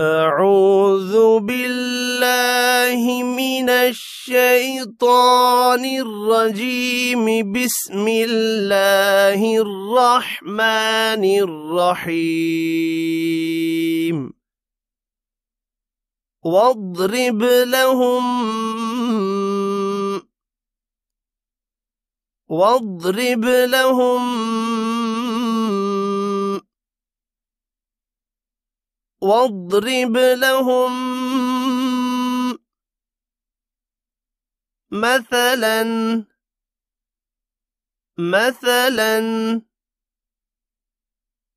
أعوذ بالله من الشيطان الرجيم بسم الله الرحمن الرحيم واضرب لهم واضرب لهم واضرب لهم مثلا مثلا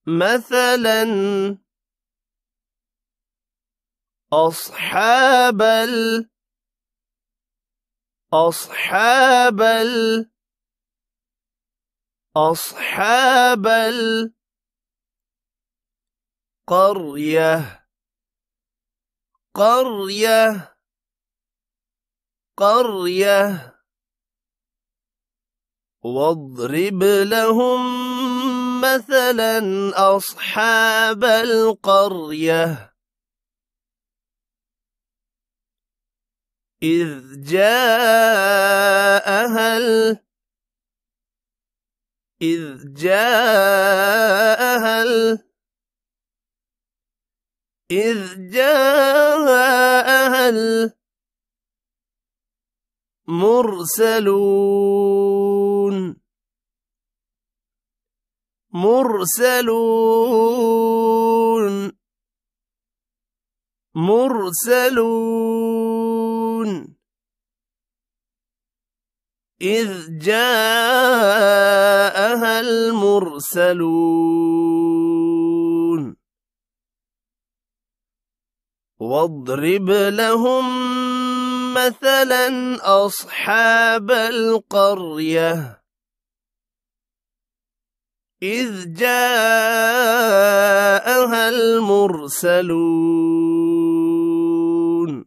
مثلا أصحاب ال أصحاب ال أصحاب ال قرية قرية قرية واضرب لهم مثلا أصحاب القرية إذ جاءها أهل إذ جاءها إذ جاءها المرسلون مرسلون مرسلون إذ جاءها المرسلون واضرب لهم مثلا أصحاب القرية إذ جاءها المرسلون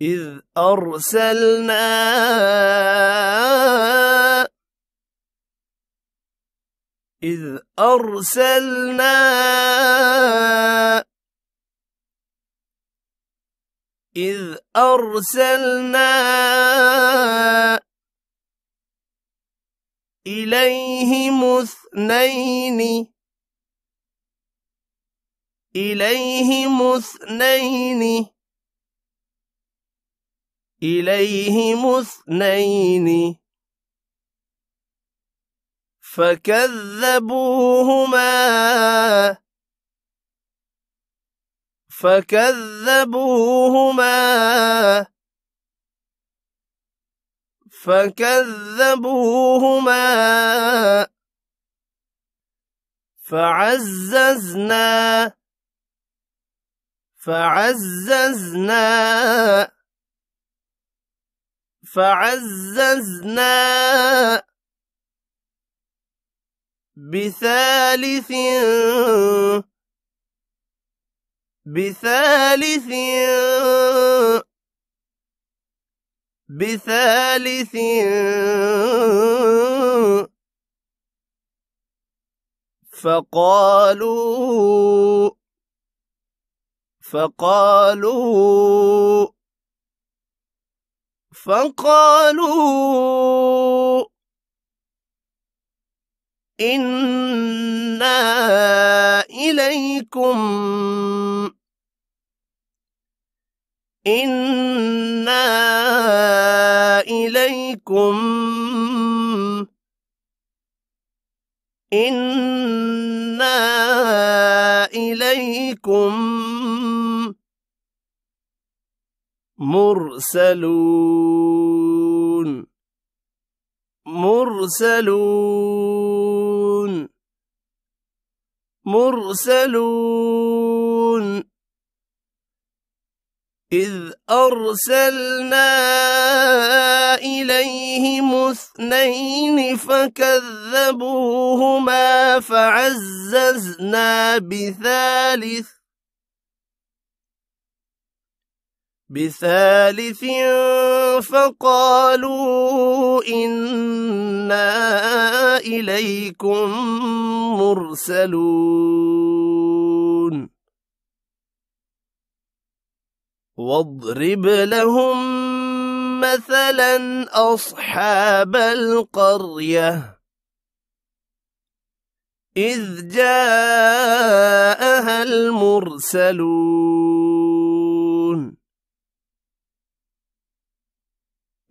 إذ أرسلنا إذ أرسلنا إذ أرسلنا إليهم اثنين إليهم اثنين إليهم اثنين فكذبوهما فكذبوهما فكذبوهما فعززنا فعززنا فعززنا بثالث بثالث بثالث فقالوا فقالوا فقالوا إنا إليكم إنا إليكم إنا إليكم مرسلون مرسلون مرسلون إذ أرسلنا إليهم اثنين فكذبوهما فعززنا بثالث بثالث فقالوا إنا إليكم مرسلون واضرب لهم مثلا أصحاب القرية إذ جاءها المرسلون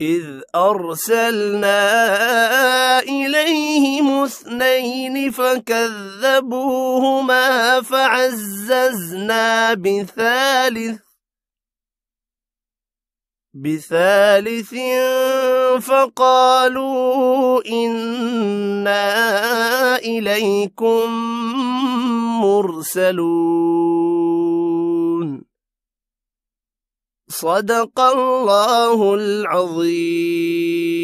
إذ أرسلنا إليهم اثنين فكذبوهما فعززنا بثالث بثالث فقالوا إنا إليكم مرسلون صدق الله العظيم